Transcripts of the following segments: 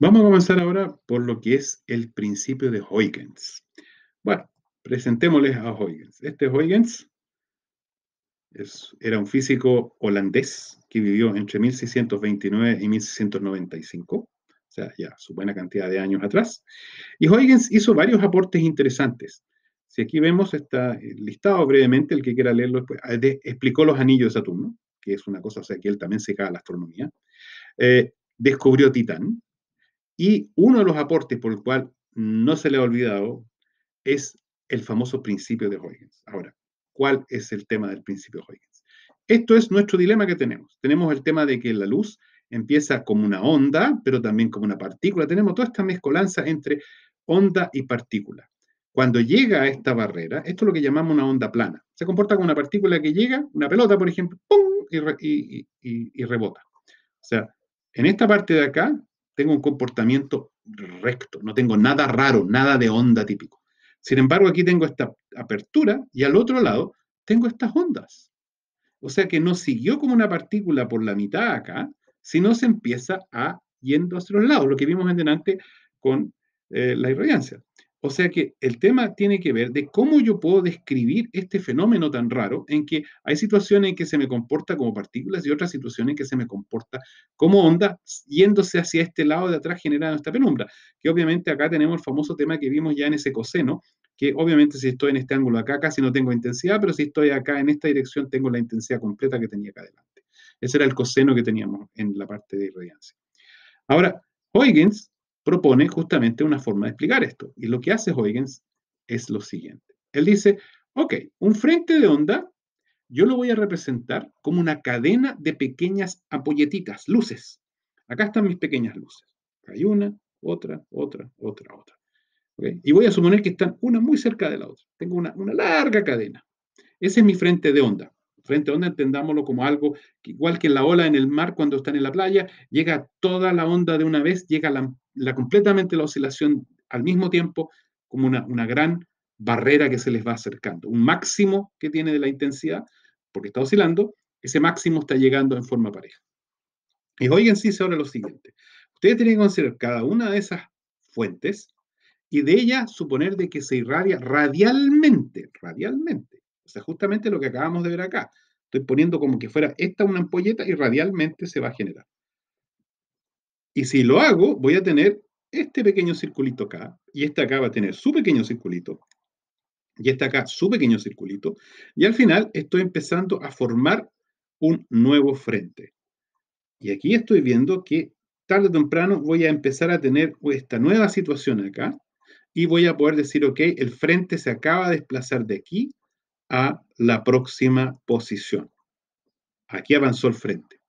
Vamos a comenzar ahora por lo que es el principio de Huygens. Bueno, presentémosles a Huygens. Este Huygens era un físico holandés que vivió entre 1629 y 1695, o sea, ya su buena cantidad de años atrás. Y Huygens hizo varios aportes interesantes. Si aquí vemos, está listado brevemente, el que quiera leerlo ah, explicó los anillos de Saturno, que es una cosa, o sea, que él también se cae a la astronomía. Eh, descubrió Titán, y uno de los aportes por el cual no se le ha olvidado es el famoso principio de Huygens. Ahora, ¿cuál es el tema del principio de Huygens? Esto es nuestro dilema que tenemos. Tenemos el tema de que la luz empieza como una onda, pero también como una partícula. Tenemos toda esta mezcolanza entre onda y partícula. Cuando llega a esta barrera, esto es lo que llamamos una onda plana. Se comporta como una partícula que llega, una pelota, por ejemplo, ¡pum! Y, y rebota. O sea, en esta parte de acá tengo un comportamiento recto, no tengo nada raro, nada de onda típico. Sin embargo, aquí tengo esta apertura y al otro lado tengo estas ondas. O sea que no siguió como una partícula por la mitad acá, sino se empieza a yendo hacia los lados, lo que vimos en delante con eh, la irradiancia. O sea que el tema tiene que ver de cómo yo puedo describir este fenómeno tan raro en que hay situaciones en que se me comporta como partículas y otras situaciones en que se me comporta como onda yéndose hacia este lado de atrás generando esta penumbra. Que obviamente acá tenemos el famoso tema que vimos ya en ese coseno, que obviamente si estoy en este ángulo acá casi no tengo intensidad, pero si estoy acá en esta dirección tengo la intensidad completa que tenía acá adelante. Ese era el coseno que teníamos en la parte de irradiancia. Ahora, Huygens propone justamente una forma de explicar esto. Y lo que hace Huygens es lo siguiente. Él dice, ok, un frente de onda yo lo voy a representar como una cadena de pequeñas apoyetitas, luces. Acá están mis pequeñas luces. Hay una, otra, otra, otra, otra. Y voy a suponer que están una muy cerca de la otra. Tengo una, una larga cadena. Ese es mi frente de onda. Frente a onda entendámoslo como algo que, igual que la ola en el mar cuando están en la playa, llega toda la onda de una vez, llega la, completamente la oscilación al mismo tiempo como una, gran barrera que se les va acercando, un máximo que tiene de la intensidad, porque está oscilando, ese máximo está llegando en forma pareja. Y se ahora lo siguiente. Ustedes tienen que considerar cada una de esas fuentes y de ella suponer de que se irradia radialmente, radialmente, o sea, justamente lo que acabamos de ver acá. Estoy poniendo como que fuera esta una ampolleta y radialmente se va a generar. Y si lo hago, voy a tener este pequeño circulito acá, y este acá va a tener su pequeño circulito, y este acá su pequeño circulito, y al final estoy empezando a formar un nuevo frente. Y aquí estoy viendo que tarde o temprano voy a empezar a tener esta nueva situación acá, y voy a poder decir, ok, el frente se acaba de desplazar de aquí a la próxima posición. Aquí avanzó el frente.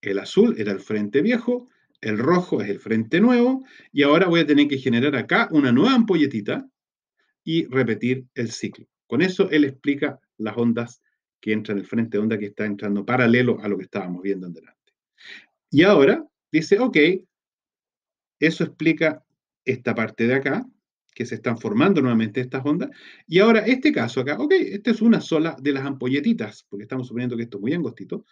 El azul era el frente viejo, el rojo es el frente nuevo, y ahora voy a tener que generar acá una nueva ampolletita y repetir el ciclo. Con eso él explica las ondas que entran, el frente de onda que está entrando paralelo a lo que estábamos viendo en delante. Y ahora dice, ok, eso explica esta parte de acá, que se están formando nuevamente estas ondas. Y ahora este caso acá, ok, esta es una sola de las ampolletitas, porque estamos suponiendo que esto es muy angostito.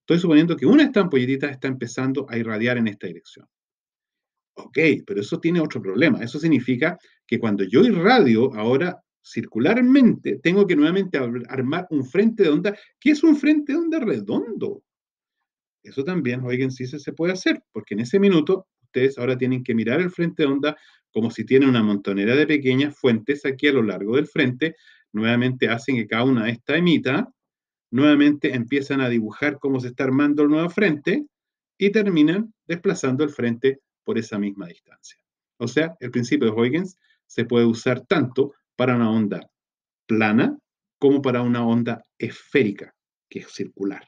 Estoy suponiendo que una de estas ampolletitas está empezando a irradiar en esta dirección. Ok, pero eso tiene otro problema. Eso significa que cuando yo irradio ahora circularmente, tengo que nuevamente armar un frente de onda, que es un frente de onda redondo. Eso también, oigan, sí se puede hacer, porque en ese minuto ustedes ahora tienen que mirar el frente de onda como si tienen una montonera de pequeñas fuentes aquí a lo largo del frente. Nuevamente hacen que cada una de estas emita. Nuevamente empiezan a dibujar cómo se está armando el nuevo frente y terminan desplazando el frente por esa misma distancia. O sea, el principio de Huygens se puede usar tanto para una onda plana como para una onda esférica, que es circular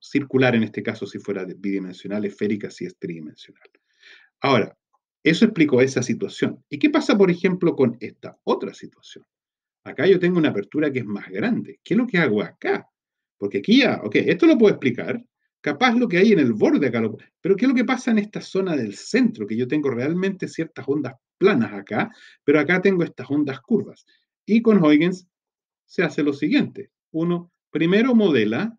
circular en este caso si fuera bidimensional, esférica si es tridimensional. Ahora, eso explicó esa situación. ¿Y qué pasa, por ejemplo, con esta otra situación? Acá yo tengo una apertura que es más grande. ¿Qué es lo que hago acá? Porque aquí ya, ok, esto lo puedo explicar. Capaz lo que hay en el borde acá. Lo, pero ¿qué es lo que pasa en esta zona del centro? Que yo tengo realmente ciertas ondas planas acá, pero acá tengo estas ondas curvas. Y con Huygens se hace lo siguiente. Uno primero modela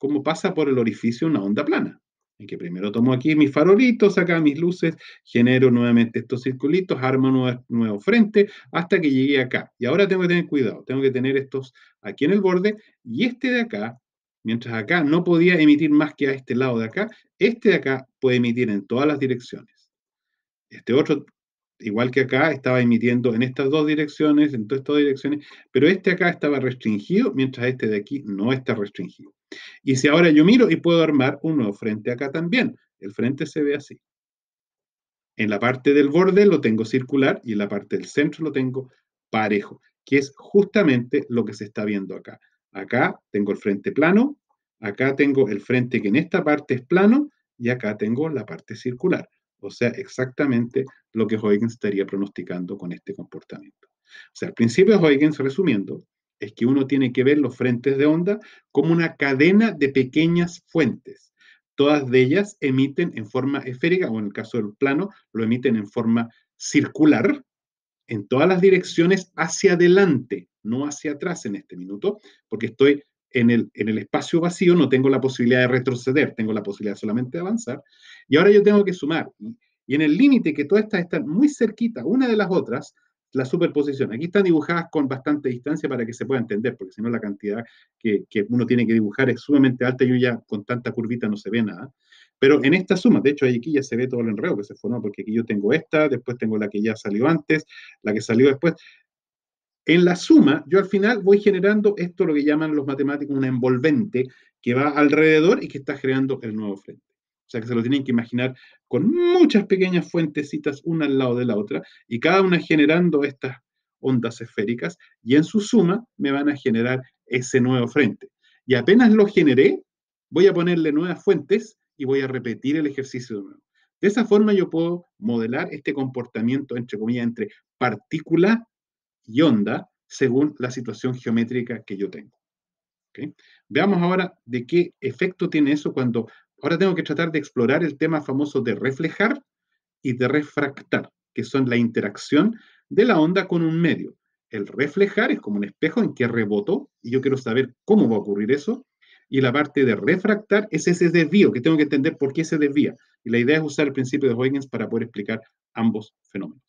como pasa por el orificio una onda plana. En que primero tomo aquí mis farolitos, acá mis luces, genero nuevamente estos circulitos, armo nuevo, nuevo frente hasta que llegué acá. Y ahora tengo que tener cuidado, tengo que tener estos aquí en el borde y este de acá, mientras acá no podía emitir más que a este lado de acá, este de acá puede emitir en todas las direcciones. Este otro igual que acá, estaba emitiendo en estas dos direcciones, en todas estas direcciones, pero este acá estaba restringido, mientras este de aquí no está restringido. Y si ahora yo miro y puedo armar un nuevo frente acá también, el frente se ve así. En la parte del borde lo tengo circular y en la parte del centro lo tengo parejo, que es justamente lo que se está viendo acá. Acá tengo el frente plano, acá tengo el frente que en esta parte es plano y acá tengo la parte circular. O sea, exactamente lo que Huygens estaría pronosticando con este comportamiento. O sea, al principio Huygens, resumiendo, es que uno tiene que ver los frentes de onda como una cadena de pequeñas fuentes. Todas de ellas emiten en forma esférica, o en el caso del plano, lo emiten en forma circular, en todas las direcciones hacia adelante, no hacia atrás en este minuto, porque estoy en el, espacio vacío, no tengo la posibilidad de retroceder, tengo la posibilidad solamente de avanzar. Y ahora yo tengo que sumar. Y en el límite que todas estas están muy cerquita una de las otras, la superposición. Aquí están dibujadas con bastante distancia para que se pueda entender, porque si no la cantidad que, uno tiene que dibujar es sumamente alta y ya con tanta curvita no se ve nada. Pero en esta suma, de hecho aquí ya se ve todo el enredo que se formó, porque aquí yo tengo esta, después tengo la que ya salió antes, la que salió después. En la suma, yo al final voy generando esto, lo que llaman los matemáticos una envolvente, que va alrededor y que está creando el nuevo frente. O sea que se lo tienen que imaginar con muchas pequeñas fuentecitas una al lado de la otra y cada una generando estas ondas esféricas y en su suma me van a generar ese nuevo frente. Y apenas lo generé, voy a ponerle nuevas fuentes y voy a repetir el ejercicio de nuevo. De esa forma yo puedo modelar este comportamiento, entre comillas, entre partícula y onda según la situación geométrica que yo tengo. Veamos ahora de qué efecto tiene eso cuando Ahora tengo que tratar de explorar el tema famoso de reflejar y de refractar, que son la interacción de la onda con un medio. El reflejar es como un espejo en que rebotó y yo quiero saber cómo va a ocurrir eso. Y la parte de refractar es ese desvío, que tengo que entender por qué se desvía. Y la idea es usar el principio de Huygens para poder explicar ambos fenómenos.